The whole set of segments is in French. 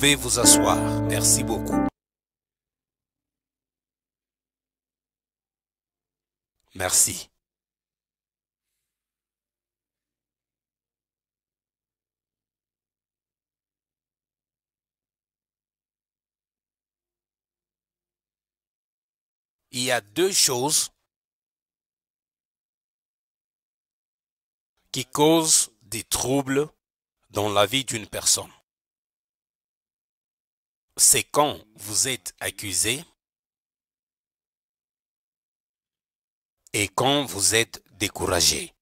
pouvez vous asseoir. Merci beaucoup. Merci. Il y a deux choses qui causent des troubles dans la vie d'une personne c'est quand vous êtes accusé et quand vous êtes découragé.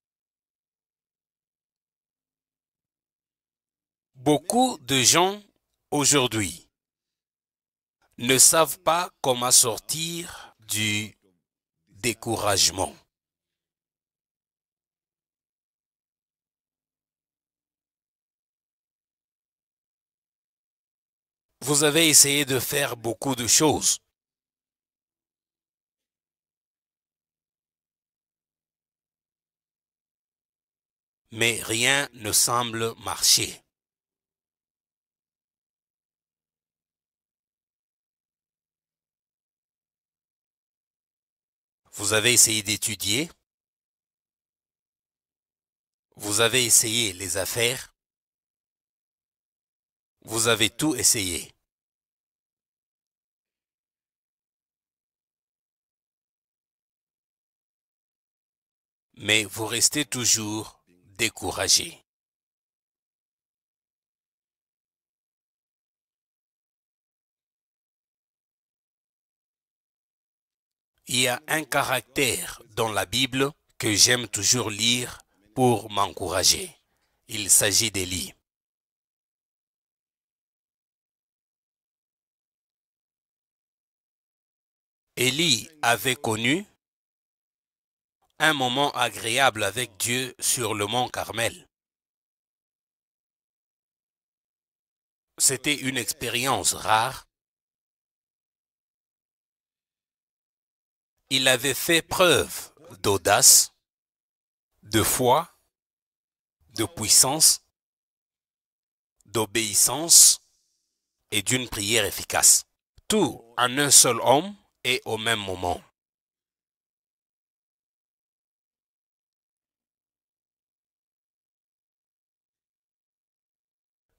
Beaucoup de gens aujourd'hui ne savent pas comment sortir du découragement. Vous avez essayé de faire beaucoup de choses. Mais rien ne semble marcher. Vous avez essayé d'étudier. Vous avez essayé les affaires. Vous avez tout essayé. Mais vous restez toujours découragé. Il y a un caractère dans la Bible que j'aime toujours lire pour m'encourager. Il s'agit d'Élie. Élie avait connu un moment agréable avec Dieu sur le mont Carmel. C'était une expérience rare. Il avait fait preuve d'audace, de foi, de puissance, d'obéissance et d'une prière efficace. Tout en un seul homme et au même moment.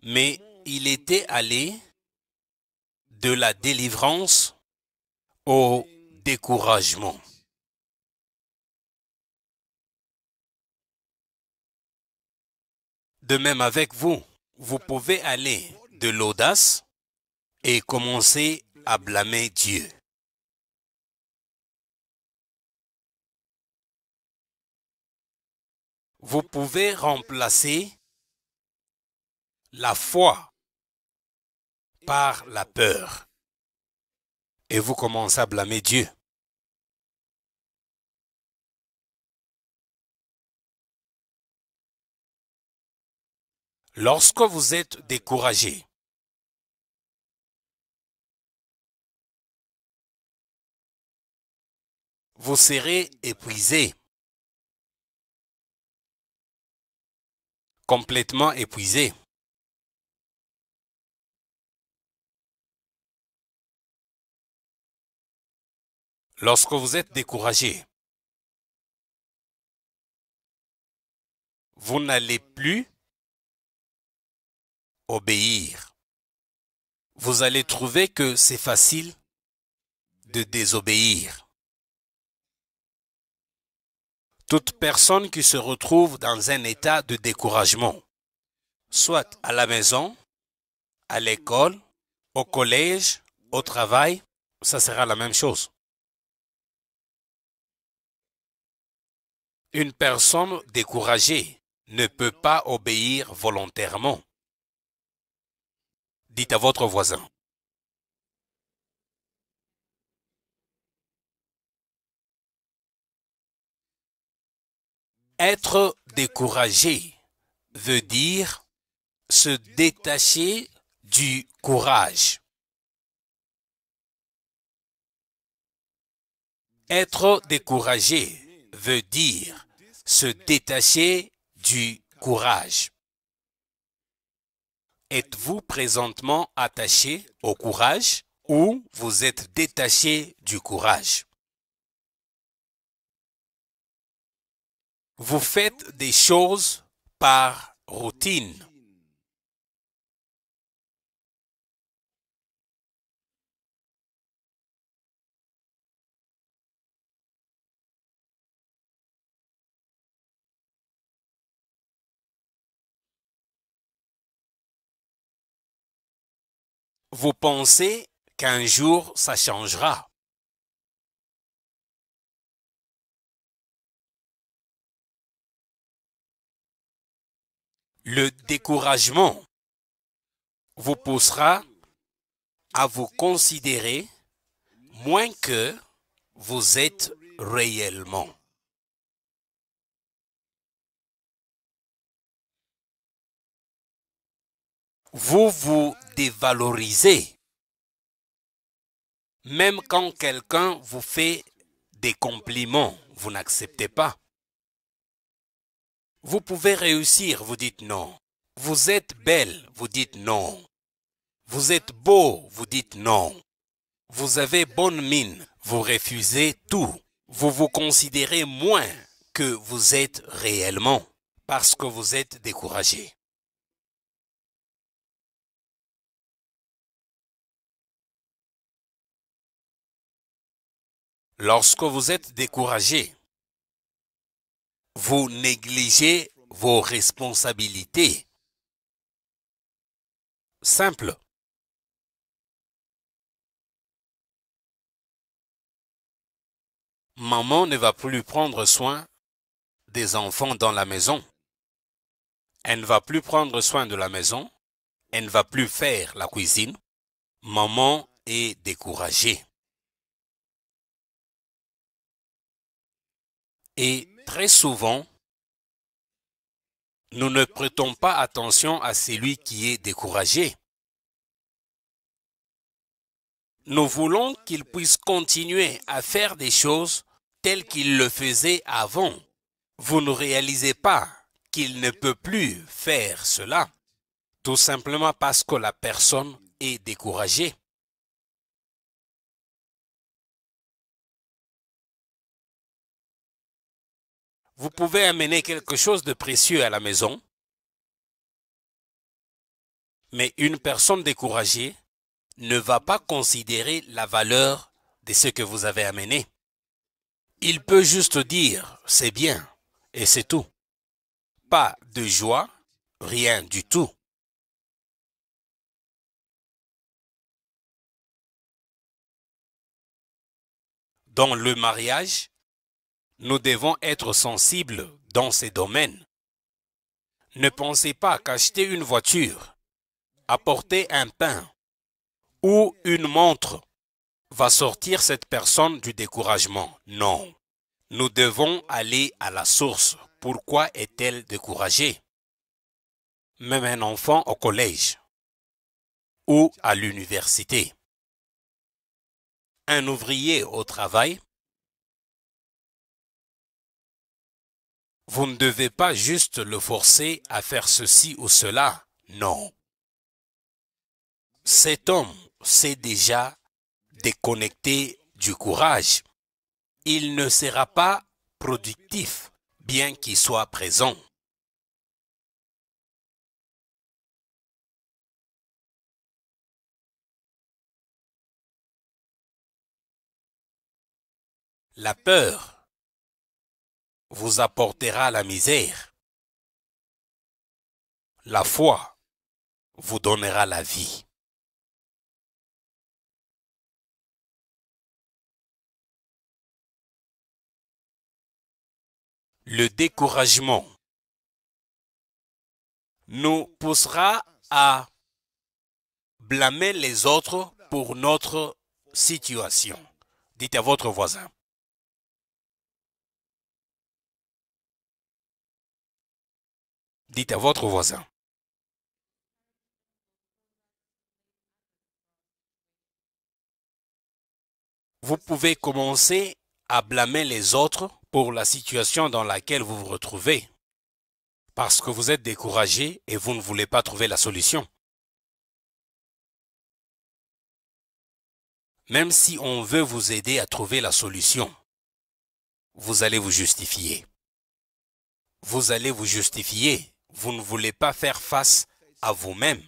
Mais il était allé de la délivrance au découragement. De même avec vous, vous pouvez aller de l'audace et commencer à blâmer Dieu. vous pouvez remplacer la foi par la peur. Et vous commencez à blâmer Dieu. Lorsque vous êtes découragé, vous serez épuisé. complètement épuisé. Lorsque vous êtes découragé, vous n'allez plus obéir. Vous allez trouver que c'est facile de désobéir toute personne qui se retrouve dans un état de découragement, soit à la maison, à l'école, au collège, au travail, ça sera la même chose. Une personne découragée ne peut pas obéir volontairement. Dites à votre voisin, Être découragé veut dire se détacher du courage. Être découragé veut dire se détacher du courage. Êtes-vous présentement attaché au courage ou vous êtes détaché du courage Vous faites des choses par routine. Vous pensez qu'un jour ça changera. Le découragement vous poussera à vous considérer moins que vous êtes réellement. Vous vous dévalorisez même quand quelqu'un vous fait des compliments, vous n'acceptez pas. Vous pouvez réussir, vous dites non. Vous êtes belle, vous dites non. Vous êtes beau, vous dites non. Vous avez bonne mine, vous refusez tout. Vous vous considérez moins que vous êtes réellement parce que vous êtes découragé. Lorsque vous êtes découragé, vous négligez vos responsabilités. Simple. Maman ne va plus prendre soin des enfants dans la maison. Elle ne va plus prendre soin de la maison. Elle ne va plus faire la cuisine. Maman est découragée. Et Très souvent, nous ne prêtons pas attention à celui qui est découragé. Nous voulons qu'il puisse continuer à faire des choses telles qu'il le faisait avant. Vous ne réalisez pas qu'il ne peut plus faire cela, tout simplement parce que la personne est découragée. vous pouvez amener quelque chose de précieux à la maison, mais une personne découragée ne va pas considérer la valeur de ce que vous avez amené. Il peut juste dire, c'est bien, et c'est tout. Pas de joie, rien du tout. Dans le mariage, nous devons être sensibles dans ces domaines. Ne pensez pas qu'acheter une voiture, apporter un pain ou une montre va sortir cette personne du découragement. Non. Nous devons aller à la source. Pourquoi est-elle découragée Même un enfant au collège ou à l'université. Un ouvrier au travail Vous ne devez pas juste le forcer à faire ceci ou cela. Non. Cet homme s'est déjà déconnecté du courage. Il ne sera pas productif, bien qu'il soit présent. La peur vous apportera la misère. La foi vous donnera la vie. Le découragement nous poussera à blâmer les autres pour notre situation. Dites à votre voisin, Dites à votre voisin. Vous pouvez commencer à blâmer les autres pour la situation dans laquelle vous vous retrouvez, parce que vous êtes découragé et vous ne voulez pas trouver la solution. Même si on veut vous aider à trouver la solution, vous allez vous justifier. Vous allez vous justifier vous ne voulez pas faire face à vous-même.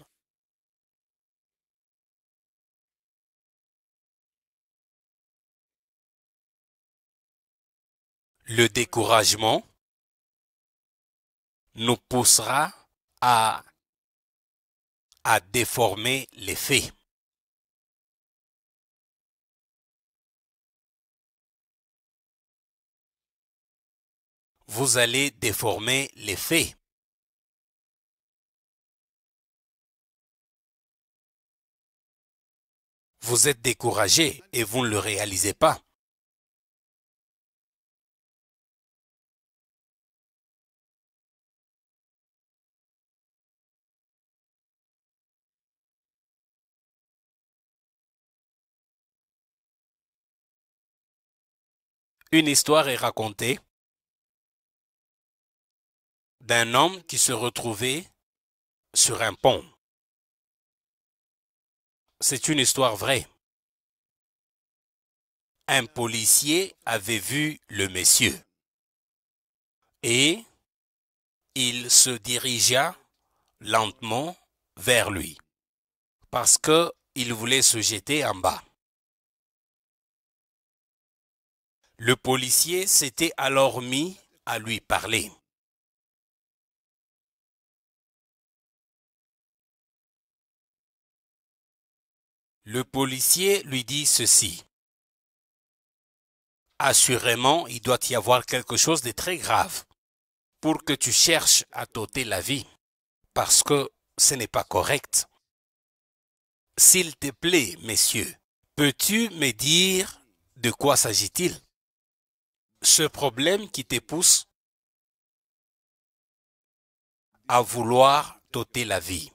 Le découragement nous poussera à, à déformer les faits. Vous allez déformer les faits. Vous êtes découragé et vous ne le réalisez pas. Une histoire est racontée d'un homme qui se retrouvait sur un pont. C'est une histoire vraie. Un policier avait vu le monsieur et il se dirigea lentement vers lui parce qu'il voulait se jeter en bas. Le policier s'était alors mis à lui parler. Le policier lui dit ceci. Assurément, il doit y avoir quelque chose de très grave pour que tu cherches à t'ôter la vie, parce que ce n'est pas correct. S'il te plaît, messieurs, peux-tu me dire de quoi s'agit-il Ce problème qui te pousse à vouloir t'ôter la vie.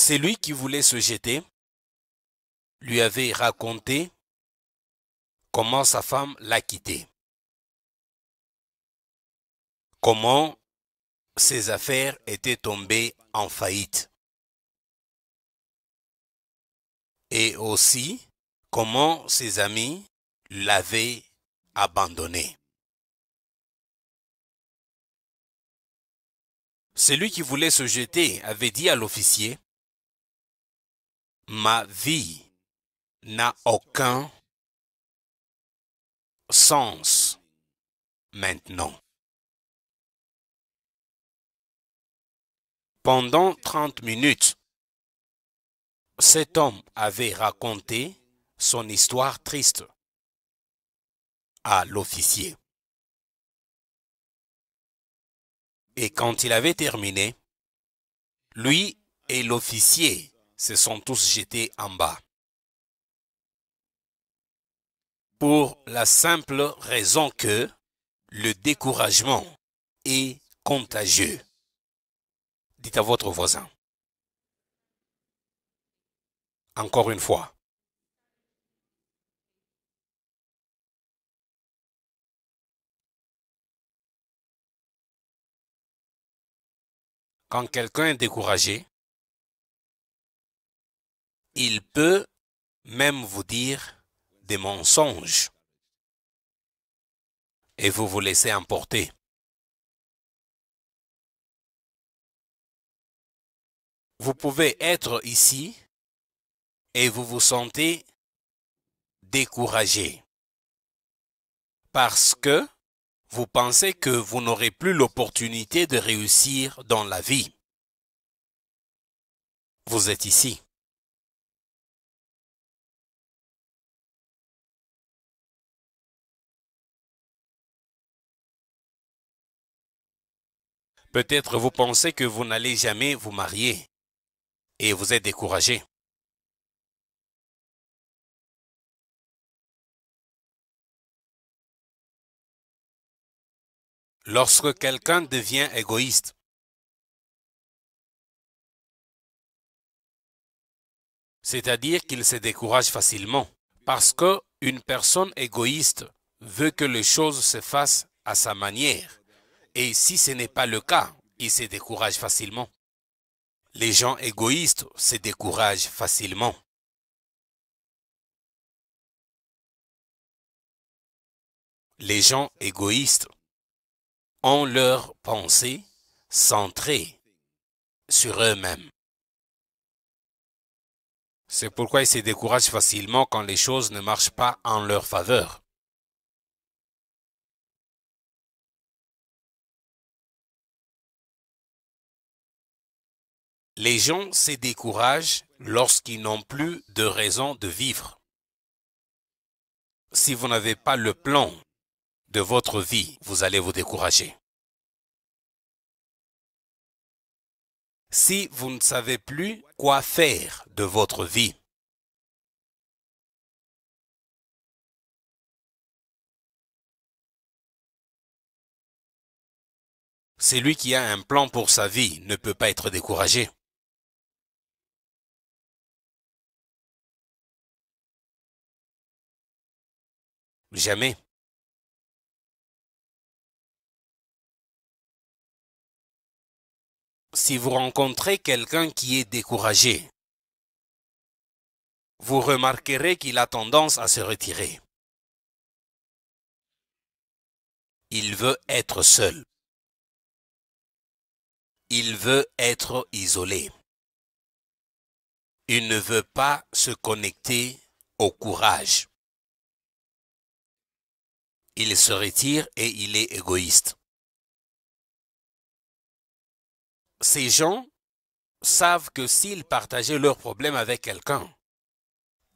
Celui qui voulait se jeter lui avait raconté comment sa femme l'a quitté, comment ses affaires étaient tombées en faillite, et aussi comment ses amis l'avaient abandonné. Celui qui voulait se jeter avait dit à l'officier, Ma vie n'a aucun sens maintenant. Pendant 30 minutes, cet homme avait raconté son histoire triste à l'officier. Et quand il avait terminé, lui et l'officier se sont tous jetés en bas. Pour la simple raison que le découragement est contagieux. Dites à votre voisin. Encore une fois. Quand quelqu'un est découragé, il peut même vous dire des mensonges et vous vous laissez emporter. Vous pouvez être ici et vous vous sentez découragé parce que vous pensez que vous n'aurez plus l'opportunité de réussir dans la vie. Vous êtes ici. Peut-être vous pensez que vous n'allez jamais vous marier et vous êtes découragé. Lorsque quelqu'un devient égoïste, c'est-à-dire qu'il se décourage facilement, parce qu'une personne égoïste veut que les choses se fassent à sa manière. Et si ce n'est pas le cas, ils se découragent facilement. Les gens égoïstes se découragent facilement. Les gens égoïstes ont leurs pensées centrées sur eux-mêmes. C'est pourquoi ils se découragent facilement quand les choses ne marchent pas en leur faveur. Les gens se découragent lorsqu'ils n'ont plus de raison de vivre. Si vous n'avez pas le plan de votre vie, vous allez vous décourager. Si vous ne savez plus quoi faire de votre vie, Celui qui a un plan pour sa vie ne peut pas être découragé. Jamais. Si vous rencontrez quelqu'un qui est découragé, vous remarquerez qu'il a tendance à se retirer. Il veut être seul. Il veut être isolé. Il ne veut pas se connecter au courage il se retire et il est égoïste. Ces gens savent que s'ils partageaient leurs problèmes avec quelqu'un,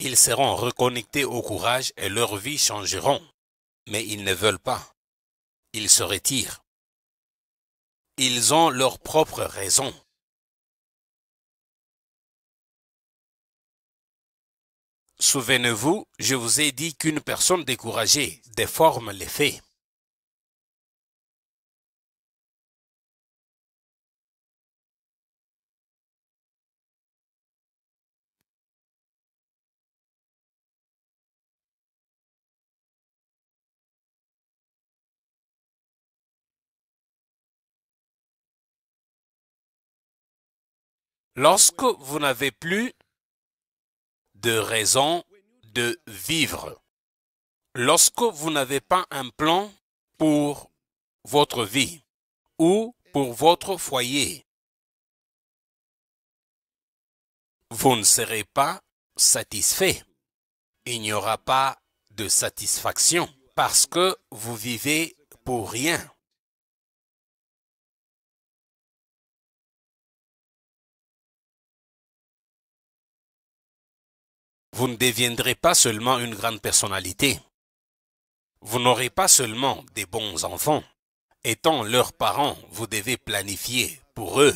ils seront reconnectés au courage et leur vie changeront. Mais ils ne veulent pas. Ils se retirent. Ils ont leurs propres raisons. Souvenez-vous, je vous ai dit qu'une personne découragée déforme les faits. Lorsque vous n'avez plus de raison de vivre. Lorsque vous n'avez pas un plan pour votre vie ou pour votre foyer, vous ne serez pas satisfait. Il n'y aura pas de satisfaction parce que vous vivez pour rien. Vous ne deviendrez pas seulement une grande personnalité. Vous n'aurez pas seulement des bons enfants. Étant leurs parents, vous devez planifier pour eux.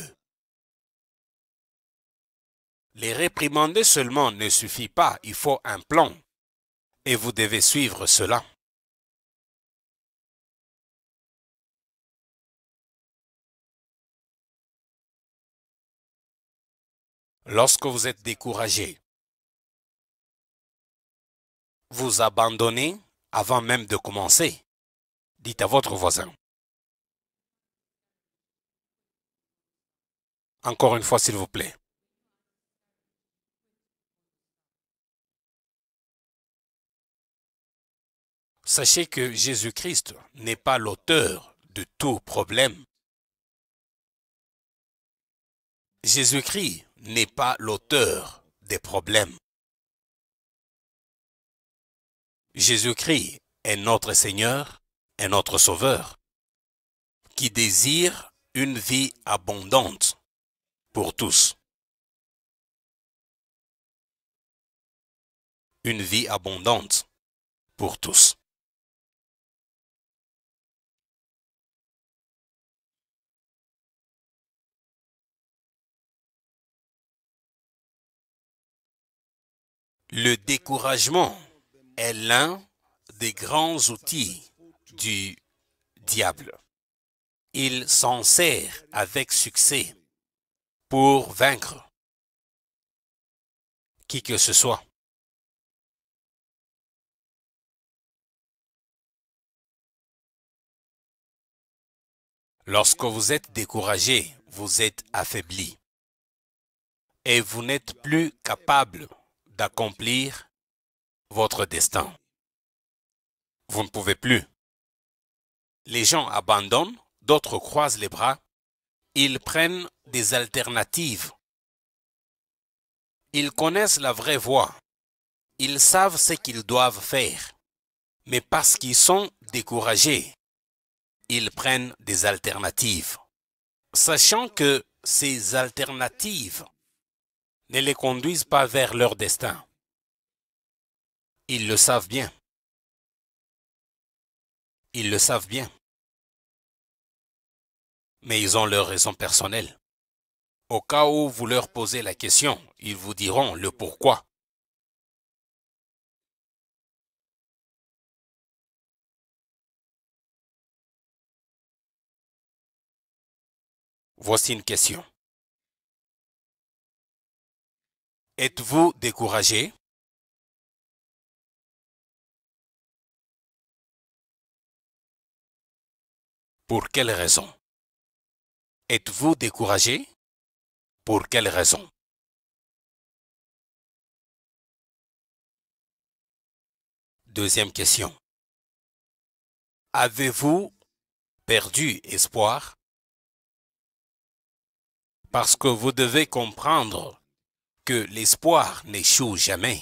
Les réprimander seulement ne suffit pas, il faut un plan. Et vous devez suivre cela. Lorsque vous êtes découragé, vous abandonner avant même de commencer. Dites à votre voisin. Encore une fois, s'il vous plaît. Sachez que Jésus-Christ n'est pas l'auteur de tout problème. Jésus-Christ n'est pas l'auteur des problèmes. Jésus-Christ est notre Seigneur, est notre Sauveur, qui désire une vie abondante pour tous. Une vie abondante pour tous. Le découragement est l'un des grands outils du diable. Il s'en sert avec succès pour vaincre qui que ce soit. Lorsque vous êtes découragé, vous êtes affaibli et vous n'êtes plus capable d'accomplir votre destin. Vous ne pouvez plus. Les gens abandonnent, d'autres croisent les bras, ils prennent des alternatives. Ils connaissent la vraie voie. Ils savent ce qu'ils doivent faire. Mais parce qu'ils sont découragés, ils prennent des alternatives. Sachant que ces alternatives ne les conduisent pas vers leur destin. Ils le savent bien. Ils le savent bien. Mais ils ont leurs raisons personnelles. Au cas où vous leur posez la question, ils vous diront le pourquoi. Voici une question. Êtes-vous découragé Pour quelle raison? Êtes-vous découragé Pour quelle raison? Deuxième question. Avez-vous perdu espoir Parce que vous devez comprendre que l'espoir n'échoue jamais.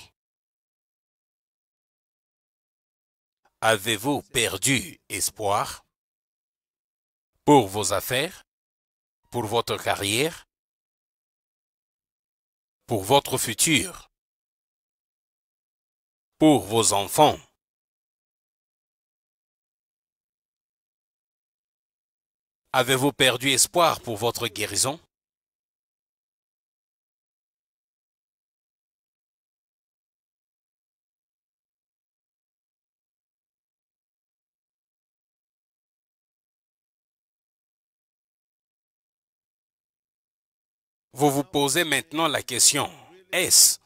Avez-vous perdu espoir pour vos affaires, pour votre carrière, pour votre futur, pour vos enfants. Avez-vous perdu espoir pour votre guérison Vous vous posez maintenant la question, est-ce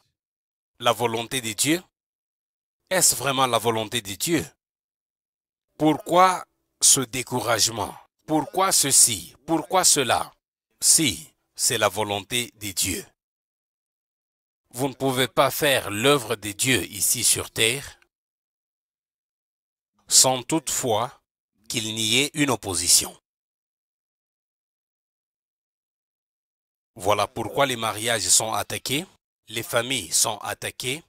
la volonté de Dieu Est-ce vraiment la volonté de Dieu Pourquoi ce découragement Pourquoi ceci Pourquoi cela Si c'est la volonté de Dieu. Vous ne pouvez pas faire l'œuvre de Dieu ici sur terre sans toutefois qu'il n'y ait une opposition. Voilà pourquoi les mariages sont attaqués, les familles sont attaquées,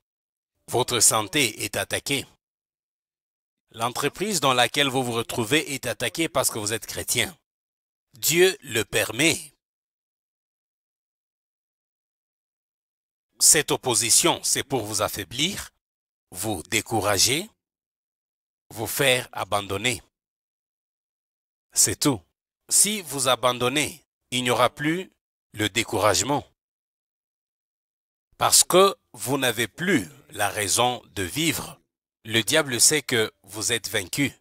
votre santé est attaquée. L'entreprise dans laquelle vous vous retrouvez est attaquée parce que vous êtes chrétien. Dieu le permet. Cette opposition, c'est pour vous affaiblir, vous décourager, vous faire abandonner. C'est tout. Si vous abandonnez, il n'y aura plus le découragement. Parce que vous n'avez plus la raison de vivre. Le diable sait que vous êtes vaincu.